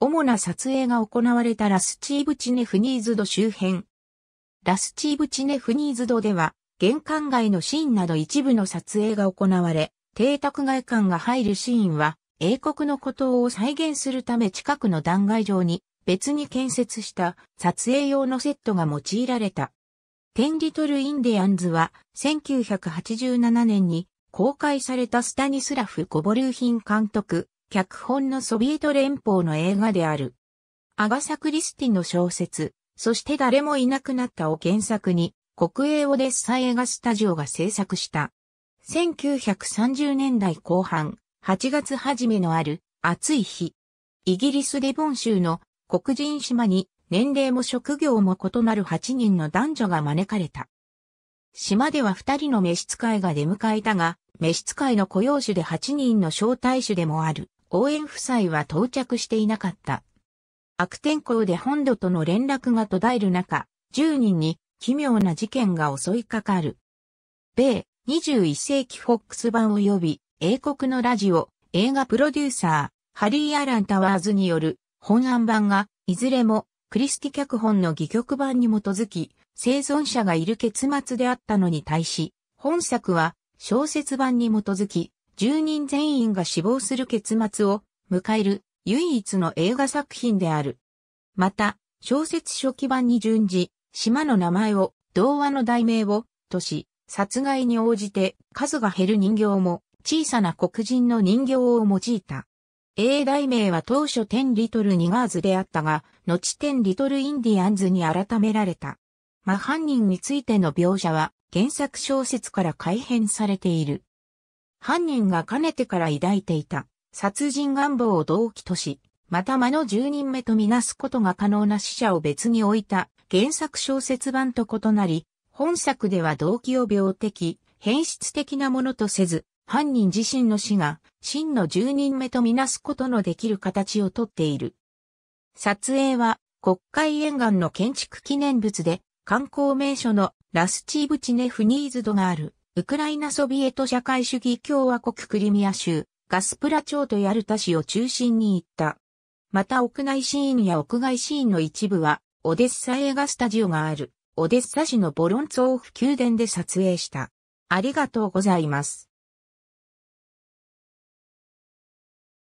主な撮影が行われたラスチーブチネフニーズド周辺。ラスチーブチネフニーズドでは、玄関街のシーンなど一部の撮影が行われ、邸宅外観が入るシーンは、英国の孤島を再現するため近くの断崖上に別に建設した撮影用のセットが用いられた。テンリトル・インディアンズは1987年に公開されたスタニスラフ・ゴボルーヒン監督、脚本のソビエト連邦の映画である。アガサ・クリスティの小説、そして誰もいなくなったを原作に、国営オデッサ映画スタジオが制作した。1930年代後半、8月初めのある暑い日。イギリスデボン州の黒人島に年齢も職業も異なる8人の男女が招かれた。島では2人の召使いが出迎えたが、召使いの雇用主で8人の招待主でもある。応援夫妻は到着していなかった。悪天候で本土との連絡が途絶える中、10人に奇妙な事件が襲いかかる。米21世紀フォックス版及び英国のラジオ、映画プロデューサー、ハリー・アラン・タワーズによる本案版が、いずれもクリスティ脚本の戯曲版に基づき、生存者がいる結末であったのに対し、本作は小説版に基づき、住人全員が死亡する結末を迎える唯一の映画作品である。また、小説初期版に順次、島の名前を、童話の題名を、とし、殺害に応じて数が減る人形も、小さな黒人の人形を用いた。英題名は当初テンリトルニガーズであったが、後テンリトルインディアンズに改められた。真犯人についての描写は原作小説から改変されている。犯人がかねてから抱いていた殺人願望を動機とし、また間の十人目とみなすことが可能な死者を別に置いた原作小説版と異なり、本作では動機を病的、変質的なものとせず、犯人自身の死が真の十人目とみなすことのできる形をとっている。撮影は国会沿岸の建築記念物で観光名所のラスチーブチネフニーズドがあるウクライナソビエト社会主義共和国クリミア州、ガスプラ町とヤルタ市を中心に行った。また屋内シーンや屋外シーンの一部は、オデッサ映画スタジオがある、オデッサ市のボロンツォーフ宮殿で撮影した。ありがとうございます。